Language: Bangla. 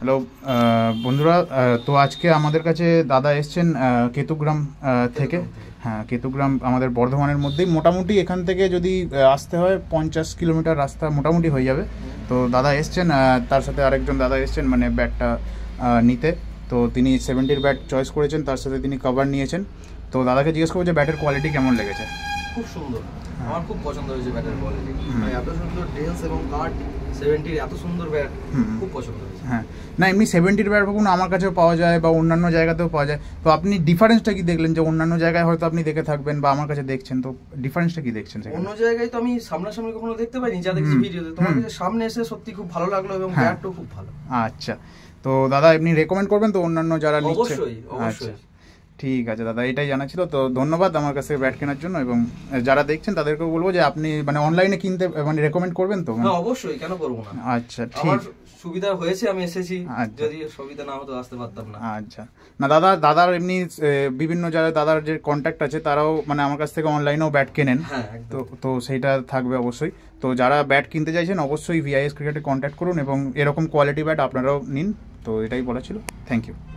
হ্যালো uh, বন্ধুরা uh, তো আজকে আমাদের কাছে দাদা এসছেন uh, কেতুগ্রাম থেকে হ্যাঁ কেতুগ্রাম আমাদের বর্ধমানের মধ্যেই মোটামুটি এখান থেকে যদি আসতে হয় পঞ্চাশ কিলোমিটার রাস্তা মোটামুটি হয়ে যাবে তো দাদা এসছেন তার সাথে আরেকজন দাদা এসছেন মানে ব্যাটটা নিতে তো তিনি সেভেন্টির ব্যাট চয়েস করেছেন তার সাথে তিনি কভার নিয়েছেন তো দাদাকে জিজ্ঞেস করবো যে ব্যাটের কোয়ালিটি কেমন লেগেছে খুব সুন্দর হ্যাঁ। আমার খুব পছন্দ হয়েছে ব্যাটের কোয়ালিটি মানে এত সুন্দর ডেন্স এবং কাট সেভেন্টির এত সুন্দর ব্যাট খুব পছন্দ হ্যাঁ না এমনি সেভেন্টির ব্যাট কখনো আমার কাছেও পাওয়া যায় বা অন্যান্য জায়গাতেও পাওয়া যায় তো আপনি ডিফারেন্সটা কি দেখলেন যে অন্যান্য জায়গায় হয়তো আপনি দেখে থাকবেন বা আমার কাছে দেখছেন তো ডিফারেন্সটা কি দেখছেন অন্য জায়গায় তো আমি সামনাসামনি কখনো দেখতে পাইনি যা দেখছি ভিডিওতে তোমার সামনে এসে সত্যি খুব ভালো লাগলো এবং হ্যাঁ। ব্যাটটাও খুব ভালো আচ্ছা তো দাদা এমনি রেকমেন্ড করবেন তো অন্যান্য যারা নিচ্ছে অবশ্যই অবশ্যই আচ্ছা। ঠিক আছে দাদা এটাই জানা ছিল তো ধন্যবাদ আমার কাছে ব্যাট কেনার জন্য এবং যারা দেখছেন তাদেরকেও বলবো যে আপনি মানে অনলাইনে কিনতে মানে রেকমেন্ড করবেন তো হ্যাঁ অবশ্যই কেন করব না আচ্ছা ঠিক সুবিধা হয়েছে আমি এসেছি আচ্ছা। যদি সুবিধা না হতো আসতে পারতাম না আচ্ছা না দাদা দাদার এমনি বিভিন্ন যারা দাদার যে কন্ট্যাক্ট আছে তারাও মানে আমার কাছ থেকে অনলাইনেও ব্যাট কেনেন হ্যাঁ, তো তো সেইটা থাকবে অবশ্যই তো যারা ব্যাট কিনতে চাইছেন অবশ্যই ভিআইএস ক্রিকেটে কন্ট্যাক্ট করুন এবং এরকম কোয়ালিটি ব্যাট আপনারাও নিন তো এটাই বলা ছিল থ্যাংক ইউ